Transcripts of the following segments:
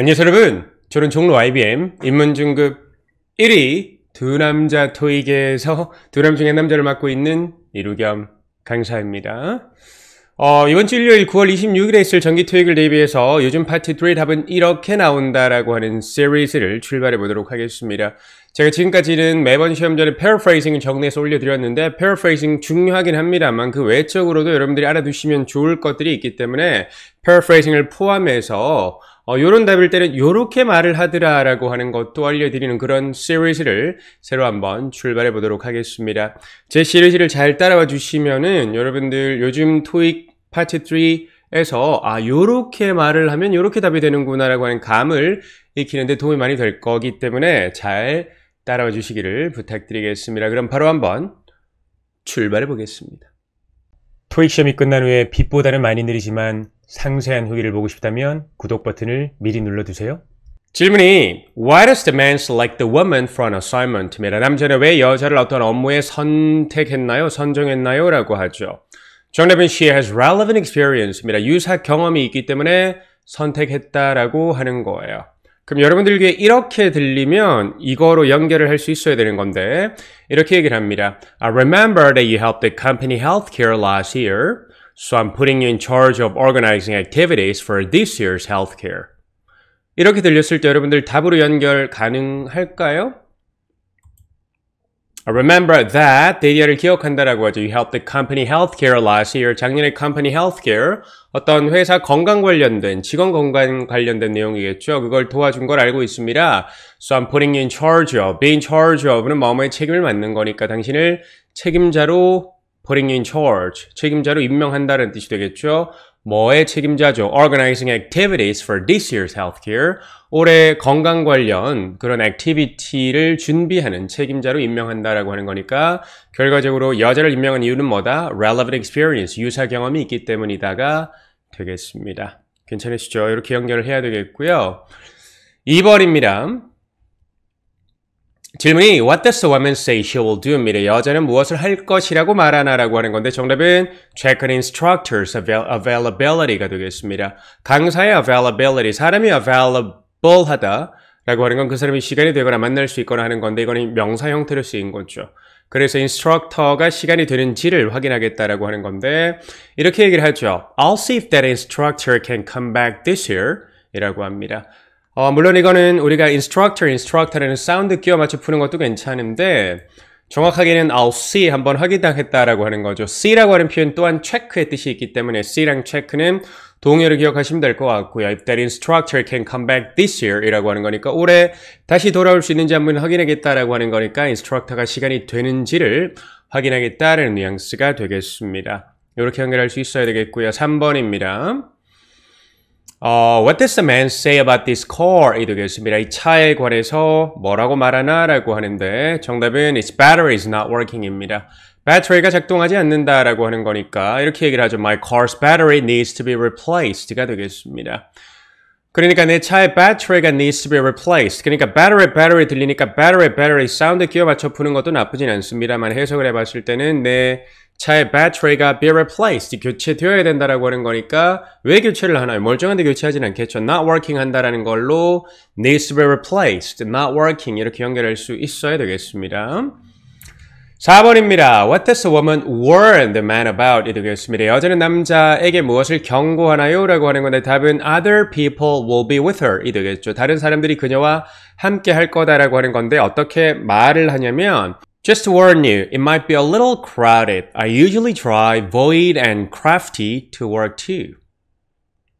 안녕하세요 여러분 저는 종로 IBM 입문중급 1위 두 남자 토익에서 두남중의 남자를 맡고 있는 이루겸 강사입니다 어, 이번 주 일요일 9월 26일에 있을 정기 토익을 대비해서 요즘 파트 3 답은 이렇게 나온다라고 하는 시리즈를 출발해 보도록 하겠습니다. 제가 지금까지는 매번 시험 전에 paraphrasing을 정리해서 올려드렸는데 paraphrasing 중요하긴 합니다만 그 외적으로도 여러분들이 알아두시면 좋을 것들이 있기 때문에 paraphrasing을 포함해서 어, 요런 답일 때는 요렇게 말을 하더라 라고 하는 것도 알려드리는 그런 시리즈를 새로 한번 출발해 보도록 하겠습니다. 제 시리즈를 잘 따라와 주시면은 여러분들 요즘 토익 파트 3에서 아 요렇게 말을 하면 요렇게 답이 되는구나 라고 하는 감을 익히는데 도움이 많이 될 거기 때문에 잘 따라와 주시기를 부탁드리겠습니다. 그럼 바로 한번 출발해 보겠습니다. 토익 시험이 끝난 후에 빛보다는 많이 느리지만 상세한 후기를 보고 싶다면 구독 버튼을 미리 눌러두세요. 질문이 Why does the man select the woman for an assignment? 남자는 왜 여자를 어떤 업무에 선택했나요? 선정했나요? 라고 하죠. 정답은 She has relevant experience. 유사 경험이 있기 때문에 선택했다라고 하는 거예요. 그럼 여러분들 께 이렇게 들리면 이거로 연결을 할 수 있어야 되는 건데 이렇게 얘기를 합니다. I remember that you helped the company healthcare last year, so I'm putting you in charge of organizing activities for this year's healthcare. 이렇게 들렸을 때 여러분들 답으로 연결 가능할까요? Remember that 데이터를 기억한다라고 하죠. You helped the company healthcare last year. 작년에 company healthcare 어떤 회사 건강 관련된 직원 건강 관련된 내용이겠죠. 그걸 도와준 걸 알고 있습니다. So I'm putting you in charge of. Being charge of는 뭐뭐의 책임을 맡는 거니까 당신을 책임자로 putting you in charge 책임자로 임명한다는 뜻이 되겠죠. 뭐의 책임자죠? Organizing activities for this year's healthcare. 올해 건강 관련 그런 액티비티를 준비하는 책임자로 임명한다라고 하는 거니까 결과적으로 여자를 임명한 이유는 뭐다? Relevant experience, 유사 경험이 있기 때문이다가 되겠습니다. 괜찮으시죠? 이렇게 연결을 해야 되겠고요. 2번입니다. 질문이 What does the woman say she will do? 미래 여자는 무엇을 할 것이라고 말하나라고 하는 건데 정답은 check an instructor's availability가 되겠습니다. 강사의 availability, 사람이 available하다 라고 하는 건 그 사람이 시간이 되거나 만날 수 있거나 하는 건데 이거는 명사 형태로 쓰인 거죠. 그래서 인스트럭터가 시간이 되는지를 확인하겠다라고 하는 건데 이렇게 얘기를 하죠. I'll see if that instructor can come back this year 이라고 합니다. 어, 물론 이거는 우리가 instructor, instructor라는 사운드 끼워 맞춰 푸는 것도 괜찮은데 정확하게는 I'll 아, see 한번 확인하겠다라고 하는 거죠. see라고 하는 표현 또한 check의 뜻이 있기 때문에 see랑 check는 동요를 기억하시면 될 것 같고요. If that instructor can come back this year 이라고 하는 거니까 올해 다시 돌아올 수 있는지 한번 확인하겠다라고 하는 거니까 instructor가 시간이 되는지를 확인하겠다라는 뉘앙스가 되겠습니다. 이렇게 연결할 수 있어야 되겠고요. 3번입니다. 어, what does the man say about this car? 이 되겠습니다. 이 차에 관해서 뭐라고 말하나? 라고 하는데 정답은 its battery is not working입니다. 배터리가 작동하지 않는다라고 하는 거니까 이렇게 얘기를 하죠. My car's battery needs to be replaced가 되겠습니다. 그러니까 내 차의 배터리가 needs to be replaced. 그러니까 battery, battery 들리니까 battery, battery 사운드 끼워 맞춰 푸는 것도 나쁘진 않습니다만 해석을 해봤을 때는 내 차의 배 a t t 가 be replaced 교체되어야 된다라고 하는 거니까 왜 교체를 하나요? 멀쩡한데 교체하지는 않겠죠. not working 한다라는 걸로 needs to be replaced, not working 이렇게 연결할 수 있어야 되겠습니다. 4번입니다. What does a woman warn the man about? 이 되겠습니다. 여자는 남자에게 무엇을 경고하나요? 라고 하는 건데 답은 other people will be with her 이 되겠죠. 다른 사람들이 그녀와 함께 할 거다라고 하는 건데 어떻게 말을 하냐면 Just to warn you, it might be a little crowded. I usually try void and crafty to work too.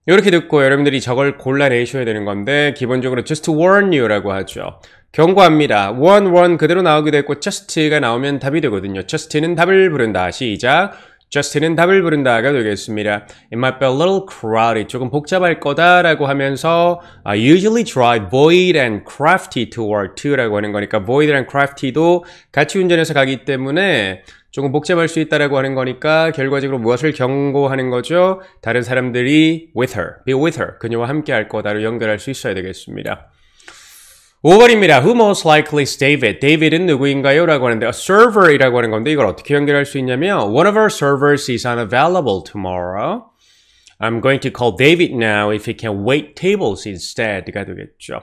이렇게 듣고 여러분들이 저걸 골라내셔야 되는 건데 기본적으로 just to warn you라고 하죠. 경고합니다. o n e one 그대로 나오기도 했고 just가 나오면 답이 되거든요. just는 답을 부른다. 시작. Justin은 답을 부른다가 되겠습니다. It might be a little crowded. 조금 복잡할 거다라고 하면서 u 아, usually drive void and crafty toward to라고 하는 거니까 void and crafty도 같이 운전해서 가기 때문에 조금 복잡할 수 있다라고 하는 거니까 결과적으로 무엇을 경고하는 거죠? 다른 사람들이 with her, be with her, 그녀와 함께 할 거다로 연결할 수 있어야 되겠습니다. 5번입니다. Who most likely is David? David은 누구인가요? 라고 하는데 a server이라고 하는 건데 이걸 어떻게 연결할 수 있냐면 One of our servers is unavailable tomorrow. I'm going to call David now if he can wait tables instead. instead가 되겠죠.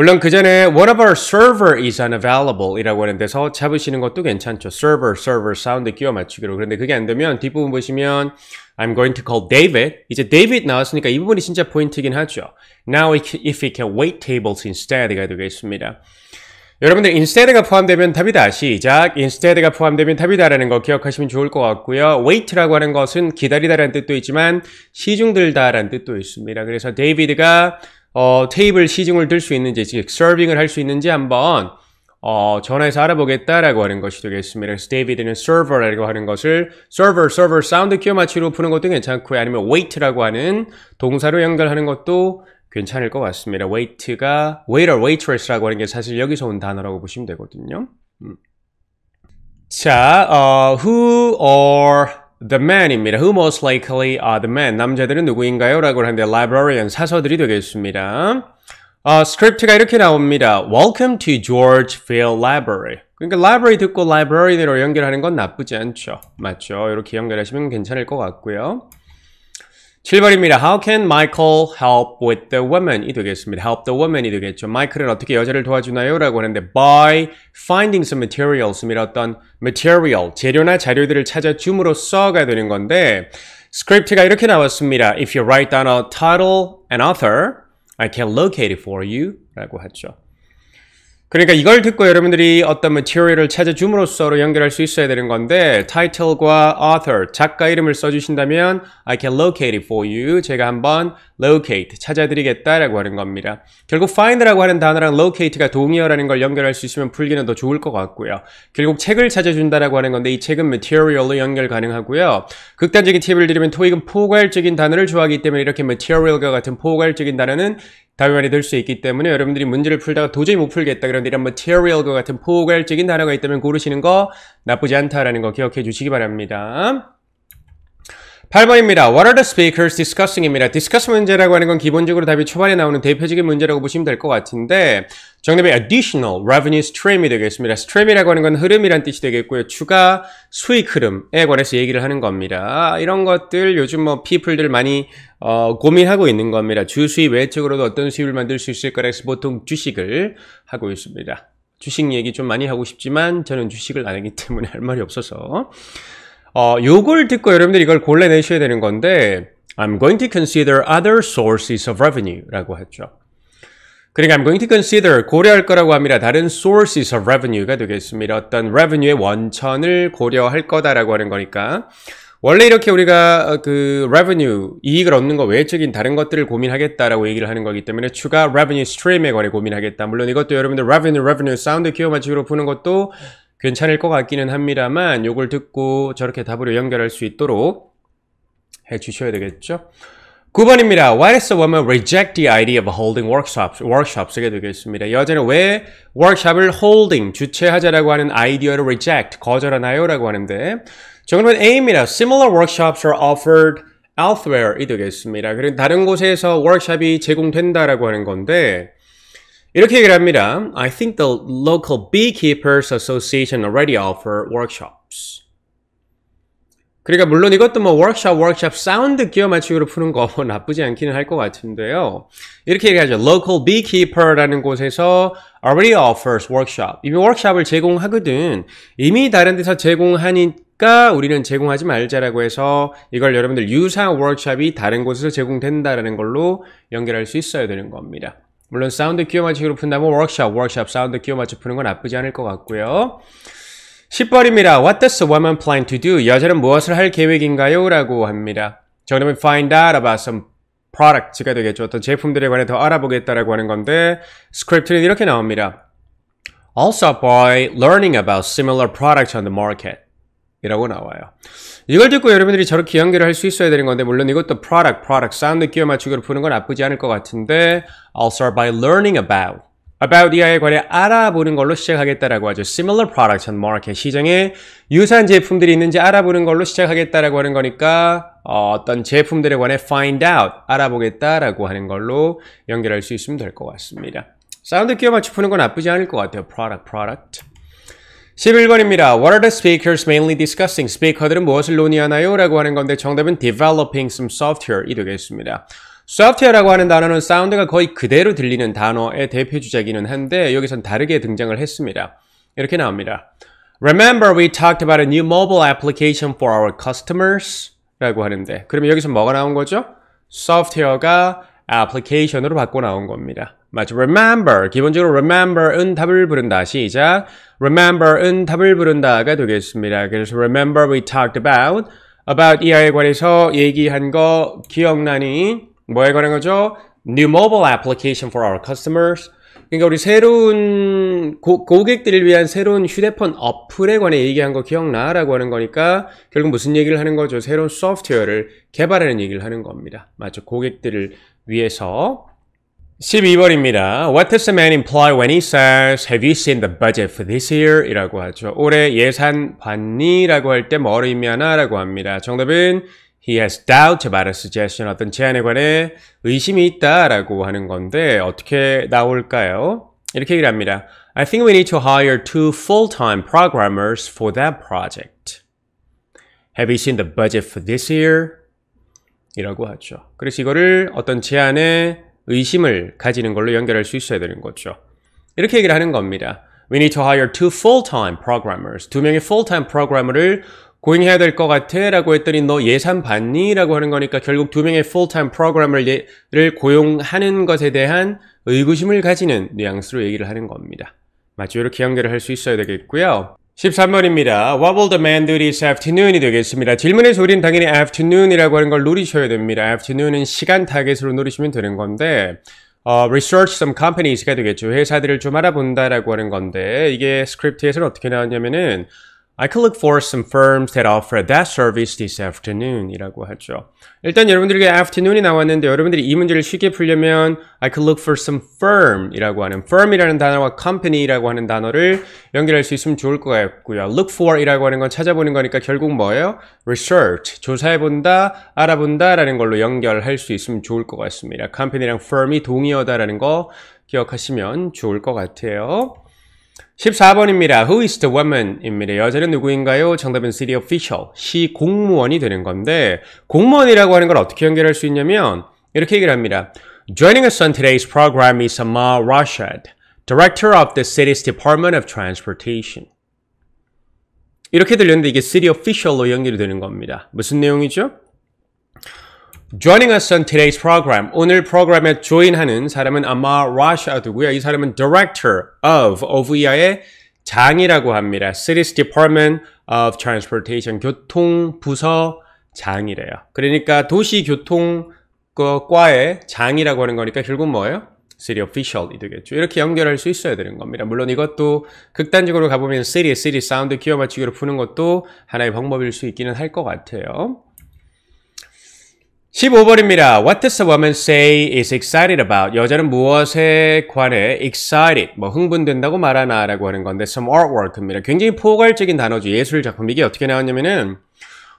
물론 그 전에 one of our server is unavailable 이라고 하는 데서 잡으시는 것도 괜찮죠. server, server 사운드 끼워 맞추기로. 그런데 그게 안 되면 뒷부분 보시면 I'm going to call David. 이제 David 나왔으니까 이 부분이 진짜 포인트긴 하죠. Now if he can wait tables instead가 되겠습니다. 여러분들 instead가 포함되면 답이다 시작 instead가 포함되면 답이다라는 거 기억하시면 좋을 것 같고요 wait라고 하는 것은 기다리다라는 뜻도 있지만 시중 들다라는 뜻도 있습니다 그래서 d a v i d 가 어, 테이블 시중을 들 수 있는지, 즉 서빙을 할 수 있는지 한번 어, 전화해서 알아보겠다라고 하는 것이 되겠습니다. 그래서 데이비드는 서버라고 하는 것을 서버, 서버, 사운드 끼어 마치로 푸는 것도 괜찮고요. 아니면 wait라고 하는 동사로 연결하는 것도 괜찮을 것 같습니다. wait가 waiter, waitress라고 하는 게 사실 여기서 온 단어라고 보시면 되거든요. 음. 자, 어, who or The man입니다. Who most likely are the man? 남자들은 누구인가요? 라고 하는데 librarian, 사서들이 되겠습니다. 어, 스크립트가 이렇게 나옵니다. Welcome to Georgeville Library. 그러니까 library 듣고 librarian으로 연결하는 건 나쁘지 않죠. 맞죠? 이렇게 연결하시면 괜찮을 것 같고요. 7번입니다. How can Michael help with the woman? woman이 되겠습니다. help the woman이 되겠죠. 마이클은 어떻게 여자를 도와주나요? 라고 하는데 by finding some materials. 어떤 material, 재료나 자료들을 찾아 줌으로써가 되는 건데 스크립트가 이렇게 나왔습니다. If you write down a title and author, I can locate it for you 라고 하죠. 그러니까 이걸 듣고 여러분들이 어떤 material을 찾아줌으로써로 연결할 수 있어야 되는 건데 title과 author, 작가 이름을 써주신다면 I can locate it for you. 제가 한번 locate, 찾아드리겠다라고 하는 겁니다. 결국 find라고 하는 단어랑 locate가 동의어라는 걸 연결할 수 있으면 풀기는 더 좋을 것 같고요. 결국 책을 찾아준다라고 하는 건데 이 책은 material로 연결 가능하고요. 극단적인 팁을 드리면 토익은 포괄적인 단어를 좋아하기 때문에 이렇게 material과 같은 포괄적인 단어는 답변이 될수 있기 때문에 여러분들이 문제를 풀다가 도저히 못 풀겠다 그런데 이런 material과 같은 포괄적인 단어가 있다면 고르시는 거 나쁘지 않다라는 거 기억해 주시기 바랍니다. 8번입니다. What are the speakers discussing입니다. discuss 문제라고 하는 건 기본적으로 답이 초반에 나오는 대표적인 문제라고 보시면 될 것 같은데 정답이 additional revenue stream이 되겠습니다. stream이라고 하는 건 흐름이란 뜻이 되겠고요. 추가 수익 흐름에 관해서 얘기를 하는 겁니다. 이런 것들 요즘 뭐 people들 많이 어, 고민하고 있는 겁니다. 주수입 외적으로도 어떤 수입을 만들 수 있을까 라서 보통 주식을 하고 있습니다. 주식 얘기 좀 많이 하고 싶지만 저는 주식을 안 하기 때문에 할 말이 없어서 어, 요걸 듣고 여러분들이 이걸 골라내셔야 되는 건데 I'm going to consider other sources of revenue 라고 했죠. 그러니까 I'm going to consider 고려할 거라고 합니다. 다른 sources of revenue가 되겠습니다. 어떤 revenue의 원천을 고려할 거다라고 하는 거니까 원래 이렇게 우리가 어, 그 revenue 이익을 얻는 거 외적인 다른 것들을 고민하겠다라고 얘기를 하는 거기 때문에 추가 revenue stream에 관해 고민하겠다. 물론 이것도 여러분들 revenue revenue 사운드 기어 맞추기로 푸는 것도 괜찮을 것 같기는 합니다만 요걸 듣고 저렇게 답으로 연결할 수 있도록 해 주셔야 되겠죠 9번입니다. Why does a woman reject the idea of holding workshops? workshops가 되겠습니다. 여자는 왜 workshop을 holding, 주최하자라고 하는 아이디어를 reject, 거절하나요? 라고 하는데 정답은 A입니다. Similar workshops are offered elsewhere이 되겠습니다. 그리고 다른 곳에서 w o r k s h o p 이 제공된다라고 하는 건데 이렇게 얘기를 합니다. I think the local beekeepers association already offer workshops. 그러니까 물론 이것도 뭐 워크샵, 워크샵 사운드 끼워 맞추기로 푸는 거 나쁘지 않기는 할 것 같은데요. 이렇게 얘기하죠. Local beekeeper라는 곳에서 already offers workshop. 이미 워크샵을 제공하거든. 이미 다른 데서 제공하니까 우리는 제공하지 말자라고 해서 이걸 여러분들 유사 워크샵이 다른 곳에서 제공된다라는 걸로 연결할 수 있어야 되는 겁니다. 물론 사운드 끼워 맞추기로 푼다면 워크샵, 워크샵 사운드 끼워 맞춰 푸는 건 나쁘지 않을 것 같고요. 10번입니다. What does the woman plan to do? 여자는 무엇을 할 계획인가요? 라고 합니다. 저는 find out about some product가 s 되겠죠. 어떤 제품들에 관해 더 알아보겠다라고 하는 건데 스크립트는 이렇게 나옵니다. Also by learning about similar products on the market. 이라고 나와요. 이걸 듣고 여러분들이 저렇게 연결을 할 수 있어야 되는 건데 물론 이것도 product, product s o 사운드 끼워 맞추기로 푸는 건 나쁘지 않을 것 같은데 I'll start by learning about about 이하에 관해 알아보는 걸로 시작하겠다라고 하죠. similar products on market 시장에 유사한 제품들이 있는지 알아보는 걸로 시작하겠다라고 하는 거니까 어, 어떤 제품들에 관해 find out 알아보겠다라고 하는 걸로 연결할 수 있으면 될 것 같습니다. 사운드 끼워 맞추는 건 나쁘지 않을 것 같아요. product, product 11번입니다. What are the speakers mainly discussing? 스피커들은 무엇을 논의하나요? 라고 하는 건데 정답은 developing some software이 되겠습니다. s o f t w a r e 라고 하는 단어는 사운드가 거의 그대로 들리는 단어의 대표 주자기는 한데 여기선 다르게 등장을 했습니다. 이렇게 나옵니다. Remember we talked about a new mobile application for our customers 라고 하는데 그러면 여기서 뭐가 나온 거죠? s o f t w a r e 가 a p p l i c a t i o n 으로 바꿔 나온 겁니다. 맞죠? remember. 기본적으로 remember은 답을 부른다. 시작. remember은 답을 부른다가 되겠습니다. 그래서 remember we talked about. about 이하에 관해서 얘기한 거 기억나니? 뭐에 관한 거죠? new mobile application for our customers. 그러니까 우리 새로운 고, 객들을 위한 새로운 휴대폰 어플에 관해 얘기한 거 기억나? 라고 하는 거니까 결국 무슨 얘기를 하는 거죠? 새로운 소프트웨어를 개발하는 얘기를 하는 겁니다. 맞죠? 고객들을 위해서 12번입니다. What does the man imply when he says, have you seen the budget for this year? 이라고 하죠. 올해 예산 봤니? 라고 할 때 뭐를 의미하나? 라고 합니다. 정답은 He has doubt about a suggestion. 어떤 제안에 관해 의심이 있다 라고 하는 건데 어떻게 나올까요? 이렇게 얘기를 합니다. I think we need to hire two full-time programmers for that project. Have you seen the budget for this year? 이라고 하죠. 그래서 이거를 어떤 제안에 의심을 가지는 걸로 연결할 수 있어야 되는 거죠. 이렇게 얘기를 하는 겁니다. We need to hire two full-time programmers. 두 명의 full-time programmer를 고용해야 될 것 같아 라고 했더니 너 예산 받니? 라고 하는 거니까 결국 두 명의 full-time programmer를 예, 고용하는 것에 대한 의구심을 가지는 뉘앙스로 얘기를 하는 겁니다. 맞죠? 이렇게 연결을 할 수 있어야 되겠고요. 13번입니다. What will the man do this afternoon이 되겠습니다. 질문의 소리는 당연히 afternoon이라고 하는 걸 노리셔야 됩니다. afternoon은 시간 타겟으로 노리시면 되는 건데 어, research some companies가 되겠죠. 회사들을 좀 알아본다라고 하는 건데 이게 스크립트에서는 어떻게 나왔냐면은 I could look for some firms that offer that service this afternoon 이라고 하죠. 일단 여러분들에게 afternoon이 나왔는데 여러분들이 이 문제를 쉽게 풀려면 I could look for some firm 이라고 하는 firm이라는 단어와 company 이라고 하는 단어를 연결할 수 있으면 좋을 것 같고요. look for 이라고 하는 건 찾아보는 거니까 결국 뭐예요? research, 조사해본다, 알아본다 라는 걸로 연결할 수 있으면 좋을 것 같습니다. company랑 firm이 동의어다라는 거 기억하시면 좋을 것 같아요. 14번입니다. Who is the woman? 입니다. 여자는 누구인가요? 정답은 city official. 시 공무원이 되는 건데 공무원이라고 하는 걸 어떻게 연결할 수 있냐면 이렇게 얘기를 합니다. Joining us on today's program is Amar Rashad, Director of the City's Department of Transportation. 이렇게 들렸는데 이게 city official로 연결이 되는 겁니다. 무슨 내용이죠? Joining us on today's program. 오늘 프로그램에 조인하는 사람은 아마 라샤드고요. 이 사람은 Director of o v a 의 장이라고 합니다. Cities Department of Transportation 교통부서 장이래요. 그러니까 도시교통과의 장이라고 하는 거니까 결국 뭐예요? city official이 되겠죠. 이렇게 연결할 수 있어야 되는 겁니다. 물론 이것도 극단적으로 가보면 city, city 사운드 끼워 맞추기로 푸는 것도 하나의 방법일 수 있기는 할 것 같아요. 15번입니다. What does a woman say is excited about? 여자는 무엇에 관해 excited, 뭐 흥분된다고 말하나 라고 하는 건데 some artwork입니다. 굉장히 포괄적인 단어죠. 예술 작품. 이게 어떻게 나왔냐면은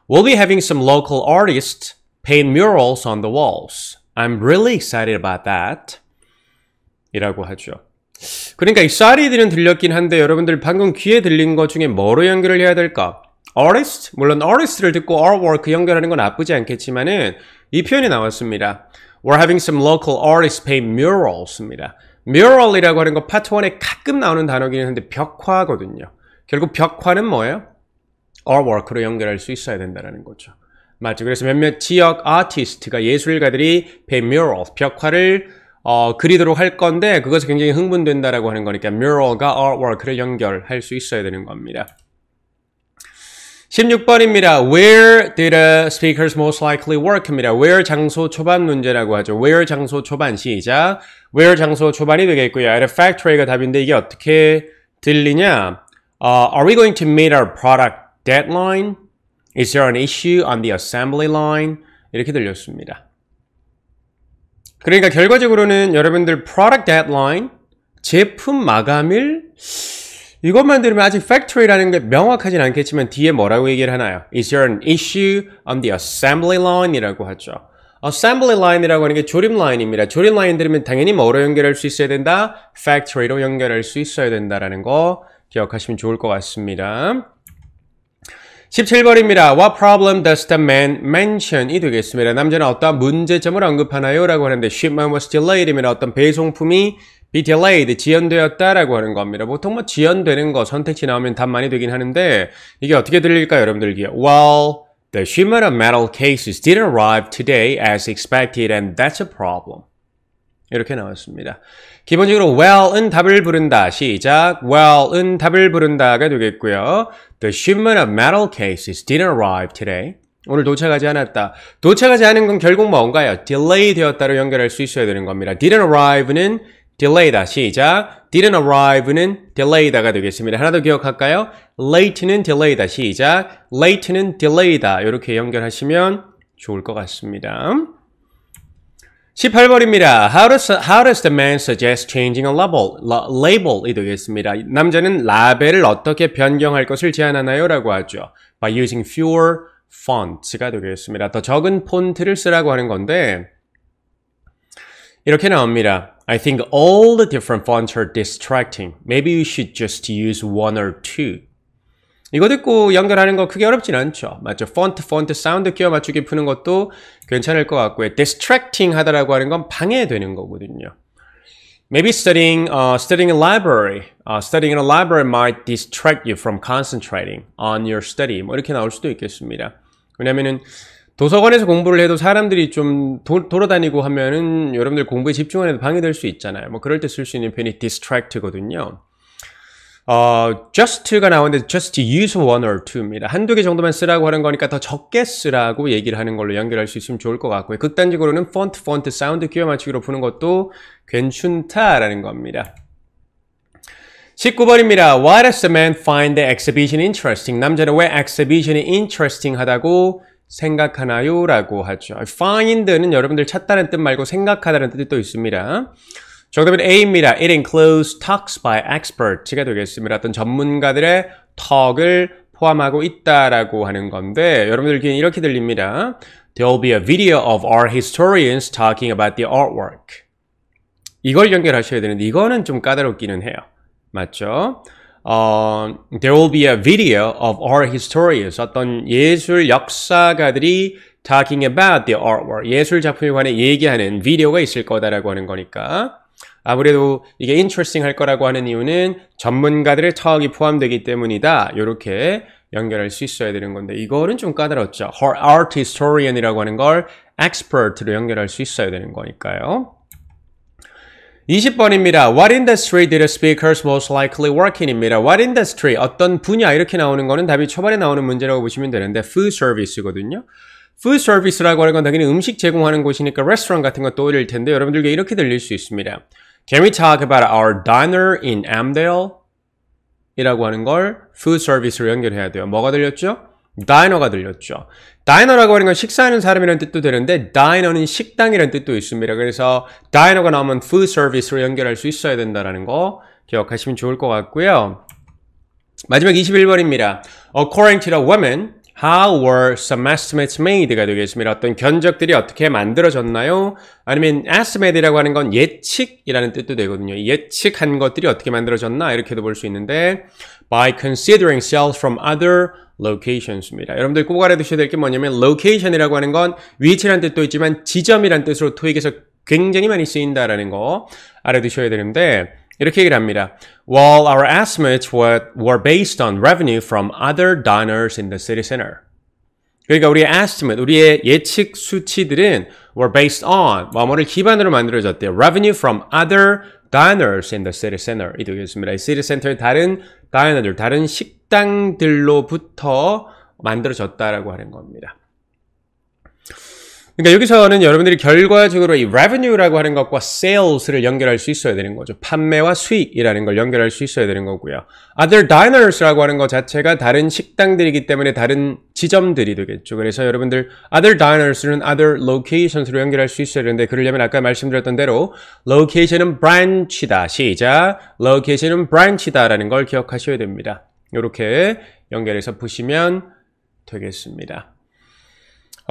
We'll be having some local artists paint murals on the walls. I'm really excited about that. 이라고 하죠. 그러니까 excited는 들렸긴 한데 여러분들 방금 귀에 들린 것 중에 뭐로 연결을 해야 될까? artist? 물론 artist를 듣고 artwork 연결하는 건 나쁘지 않겠지만은 이 표현이 나왔습니다. We're having some local artists paint murals입니다. mural이라고 하는 거 파트 1에 가끔 나오는 단어기는 한데 벽화거든요. 결국 벽화는 뭐예요? artwork로 연결할 수 있어야 된다는 거죠. 맞죠. 그래서 몇몇 지역 아티스트가 예술가들이 paint murals, 벽화를 어, 그리도록 할 건데 그것이 굉장히 흥분된다라고 하는 거니까 mural과 artwork를 연결할 수 있어야 되는 겁니다. 16번입니다. Where did the speakers most likely work입니다. Where 장소 초반 문제라고 하죠. Where 장소 초반 시작. Where 장소 초반이 되겠고요. At a factory가 답인데 이게 어떻게 들리냐? Uh, are we going to meet our product deadline? Is there an issue on the assembly line? 이렇게 들렸습니다. 그러니까 결과적으로는 여러분들 product deadline 제품 마감일 이것만 들으면 아직 factory라는 게 명확하진 않겠지만 뒤에 뭐라고 얘기를 하나요? Is there an issue on the assembly line? 이라고 하죠. assembly line이라고 하는 게 조립 라인입니다. 조립 라인 들으면 당연히 뭐로 연결할 수 있어야 된다? factory로 연결할 수 있어야 된다라는 거 기억하시면 좋을 것 같습니다. 17번입니다. What problem does the man mention? 이 되겠습니다. 남자는 어떤 문제점을 언급하나요? 라고 하는데 shipment was delayed입니다. 어떤 배송품이 be delayed, 지연되었다라고 하는 겁니다. 보통 뭐 지연되는 거 선택지 나오면 답 많이 되긴 하는데 이게 어떻게 들릴까요, 여러분들? 이게 well, the Shimura metal cases didn't arrive today as expected and that's a problem. 이렇게 나왔습니다. 기본적으로 well은 답을 부른다. 시작. well은 답을 부른다가 되겠고요. The shipment of metal cases didn't arrive today. 오늘 도착하지 않았다. 도착하지 않은 건 결국 뭔가요? delay 되었다로 연결할 수 있어야 되는 겁니다. didn't arrive는 delay다 시작 didn't arrive는 delay다가 되겠습니다 하나 더 기억할까요? late는 delay다 시작 late는 delay다 이렇게 연결하시면 좋을 것 같습니다 18번입니다. How does, how does the man suggest changing a label? La, label이 되겠습니다. 남자는 라벨을 어떻게 변경할 것을 제안하나요? 라고 하죠. By using fewer fonts가 되겠습니다. 더 적은 폰트를 쓰라고 하는 건데 이렇게 나옵니다. I think all the different fonts are distracting. Maybe you should just use one or two. 이거 듣고 연결하는 거 크게 어렵진 않죠. 맞죠? 폰트, 폰트, 사운드 끼워 맞추기 푸는 것도 괜찮을 것 같고요. distracting 하다라고 하는 건 방해되는 거거든요. Maybe studying, uh, studying a library, uh, studying in a library might distract you from concentrating on your study. 뭐 이렇게 나올 수도 있겠습니다. 왜냐면은 도서관에서 공부를 해도 사람들이 좀 도, 돌아다니고 하면은 여러분들 공부에 집중하는 데 방해될 수 있잖아요. 뭐 그럴 때 쓸 수 있는 표현이 distract거든요. 어, just가 나오는데 just use one or two입니다. 한두 개 정도만 쓰라고 하는 거니까 더 적게 쓰라고 얘기를 하는 걸로 연결할 수 있으면 좋을 것 같고요. 극단적으로는 font, font, s o 사운드 끼워 맞추기로 푸는 것도 괜찮다라는 겁니다. 19번입니다. Why does the man find the exhibition interesting? 남자는 왜 exhibition이 interesting 하다고 생각하나요? 라고 하죠. find는 여러분들 찾다는 뜻 말고 생각하다는 뜻이 또 있습니다. 정답은 A입니다. It includes talks by experts가 되겠습니다. 어떤 전문가들의 talk을 포함하고 있다라고 하는 건데 여러분들 귀는 이렇게 들립니다. There'll w i be a video of our historians talking about the artwork. 이걸 연결하셔야 되는데 이거는 좀 까다롭기는 해요. 맞죠? u 어, there will be a video of art historians, 어떤 예술 역사가들이 talking about the artwork, 예술 작품에 관해 얘기하는 비디오가 있을 거다라고 하는 거니까 아무래도 이게 interesting 할 거라고 하는 이유는 전문가들의 talk이 포함되기 때문이다. 이렇게 연결할 수 있어야 되는 건데 이거는 좀 까다롭죠. art historian이라고 하는 걸 expert로 연결할 수 있어야 되는 거니까요. 20번입니다. What industry did speakers most likely work in입니다. What industry, 어떤 분야 이렇게 나오는 거는 답이 초반에 나오는 문제라고 보시면 되는데 food service거든요. food service라고 하는 건 당연히 음식 제공하는 곳이니까 레스토랑 같은 거 떠올릴 텐데 여러분들께 이렇게 들릴 수 있습니다. Can we talk about our diner in Amdale? 이라고 하는 걸 food service로 연결해야 돼요. 뭐가 들렸죠? 다이너가 들렸죠. 다이너라고 하는 건 식사하는 사람이라는 뜻도 되는데 다이너는 식당이라는 뜻도 있습니다. 그래서 다이너가 나오면 food service로 연결할 수 있어야 된다는거 기억하시면 좋을 것 같고요. 마지막 21번입니다. According to the woman, How were some estimates made가 되겠습니다. 어떤 견적들이 어떻게 만들어졌나요? 아니면 estimate이라고 하는 건 예측이라는 뜻도 되거든요. 예측한 것들이 어떻게 만들어졌나 이렇게도 볼 수 있는데 by considering sales from other locations입니다. 여러분들 꼭 알아두셔야 될 게 뭐냐면 location이라고 하는 건 위치라는 뜻도 있지만 지점이라는 뜻으로 토익에서 굉장히 많이 쓰인다라는 거 알아두셔야 되는데 이렇게 얘기를 합니다. While our estimates were, were based on revenue from other diners in the city center. 그러니까 우리의 estimate, 우리의 예측 수치들은 were based on, 뭐뭐를 기반으로 만들어졌대요. revenue from other diners in the city center. 이 되겠습니다. 이 city center의 다른 다이너들, 다른 식당들로부터 만들어졌다라고 하는 겁니다. 그러니까 여기서는 여러분들이 결과적으로 이 revenue라고 하는 것과 sales를 연결할 수 있어야 되는 거죠. 판매와 수익이라는 걸 연결할 수 있어야 되는 거고요. other diners라고 하는 것 자체가 다른 식당들이기 때문에 다른 지점들이 되겠죠. 그래서 여러분들 other diners는 other locations로 연결할 수 있어야 되는데 그러려면 아까 말씀드렸던 대로 location은 branch다. 시작. location은 branch다라는 걸 기억하셔야 됩니다. 이렇게 연결해서 보시면 되겠습니다.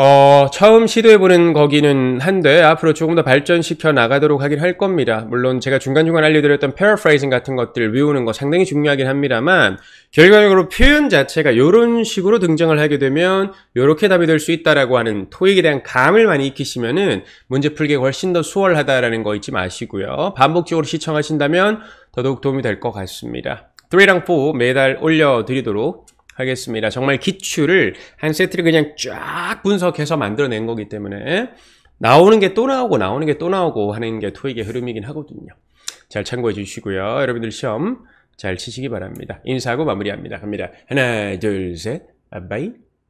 어, 처음 시도해보는 거기는 한데 앞으로 조금 더 발전시켜 나가도록 하긴 할 겁니다. 물론 제가 중간중간 알려드렸던 paraphrasing 같은 것들 외우는 거 상당히 중요하긴 합니다만 결과적으로 표현 자체가 이런 식으로 등장을 하게 되면 이렇게 답이 될 수 있다라고 하는 토익에 대한 감을 많이 익히시면은 문제 풀기가 훨씬 더 수월하다라는 거 잊지 마시고요. 반복적으로 시청하신다면 더더욱 도움이 될 것 같습니다. 3랑 4 매달 올려드리도록 하겠습니다. 정말 기출을 한 세트를 그냥 쫙 분석해서 만들어낸 거기 때문에 나오는 게 또 나오고 나오는 게 또 나오고 하는 게 토익의 흐름이긴 하거든요. 잘 참고해 주시고요. 여러분들 시험 잘 치시기 바랍니다. 인사하고 마무리합니다. 갑니다. 하나, 둘, 셋. 바이.